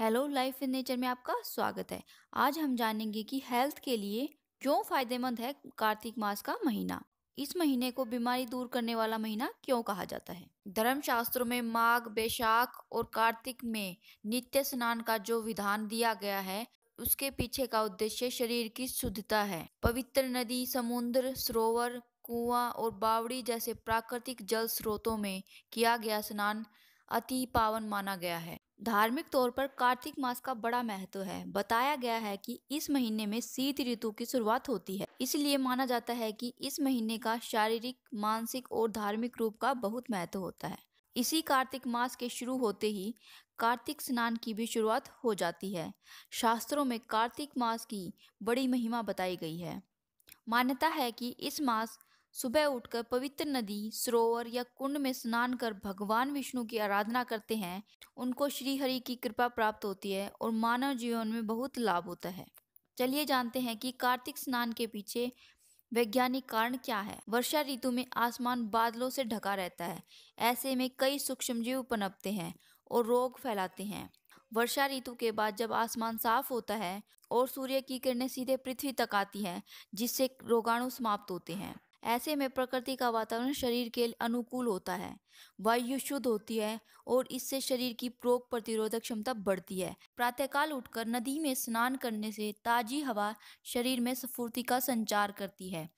hello life in nature में आपका स्वागत है आज हम जानेंगे कि हेल्थ के लिए क्यों फायदेमंद है कार्तिक मास का महीना इस महीने को बीमारी दूर करने वाला महीना क्यों कहा जाता है धर्म शास्त्रों में माघ बैशाख और कार्तिक में नित्य स्नान का जो विधान दिया गया है उसके पीछे का उद्देश्य शरीर की शुद्धता है पवित्र नदी समुद्र सरोवर कुआ और बावड़ी जैसे प्राकृतिक जल स्रोतों में किया गया स्नान अति पावन माना गया है धार्मिक तौर पर कार्तिक मास का बड़ा महत्व है बताया गया है कि इस महीने में शीत ऋतु की शुरुआत होती है इसलिए माना जाता है कि इस महीने का शारीरिक मानसिक और धार्मिक रूप का बहुत महत्व होता है इसी कार्तिक मास के शुरू होते ही कार्तिक स्नान की भी शुरुआत हो जाती है शास्त्रों में कार्तिक मास की बड़ी महिमा बताई गई है मान्यता है कि इस मास सुबह उठकर पवित्र नदी सरोवर या कुंड में स्नान कर भगवान विष्णु की आराधना करते हैं उनको श्री हरि की कृपा प्राप्त होती है और मानव जीवन में बहुत लाभ होता है चलिए जानते हैं कि कार्तिक स्नान के पीछे वैज्ञानिक कारण क्या है वर्षा ऋतु में आसमान बादलों से ढका रहता है ऐसे में कई सूक्ष्म जीव पनपते हैं और रोग फैलाते हैं वर्षा ऋतु के बाद जब आसमान साफ होता है और सूर्य की किरणें सीधे पृथ्वी तक आती हैं जिससे रोगाणु समाप्त होते हैं ऐसे में प्रकृति का वातावरण शरीर के अनुकूल होता है वायु शुद्ध होती है और इससे शरीर की रोग प्रतिरोधक क्षमता बढ़ती है प्रातःकाल उठकर नदी में स्नान करने से ताजी हवा शरीर में स्फूर्ति का संचार करती है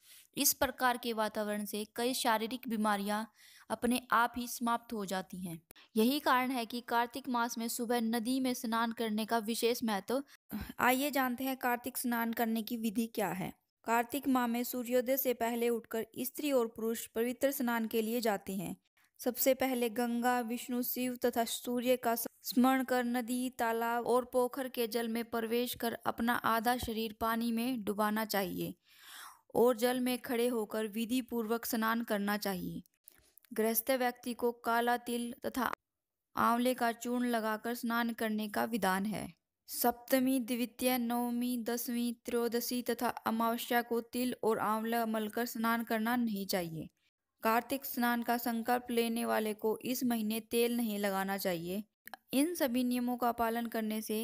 इस प्रकार के वातावरण से कई शारीरिक बीमारियां अपने आप ही समाप्त हो जाती हैं यही कारण है कि कार्तिक मास में सुबह नदी में स्नान करने का विशेष महत्व आइए जानते हैं कार्तिक स्नान करने की विधि क्या है कार्तिक माह में सूर्योदय से पहले उठकर स्त्री और पुरुष पवित्र स्नान के लिए जाते हैं सबसे पहले गंगा विष्णु शिव तथा सूर्य का स्मरण कर नदी तालाब और पोखर के जल में प्रवेश कर अपना आधा शरीर पानी में डुबाना चाहिए और जल में खड़े होकर विधि पूर्वक स्नान करना चाहिए गृहस्थ व्यक्ति को काला तिल तथा आंवले का चूर्ण लगाकर स्नान करने का विधान है सप्तमी द्वितीय नवमी दसवीं त्रयोदशी तथा अमावस्या को तिल और आंवला मलकर स्नान करना नहीं चाहिए कार्तिक स्नान का संकल्प लेने वाले को इस महीने तेल नहीं लगाना चाहिए इन सभी नियमों का पालन करने से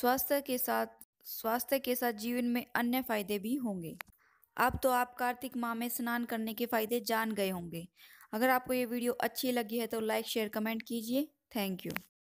स्वास्थ्य के साथ स्वास्थ्य के साथ जीवन में अन्य फायदे भी होंगे अब तो आप कार्तिक माह में स्नान करने के फायदे जान गए होंगे अगर आपको ये वीडियो अच्छी लगी है तो लाइक शेयर कमेंट कीजिए थैंक यू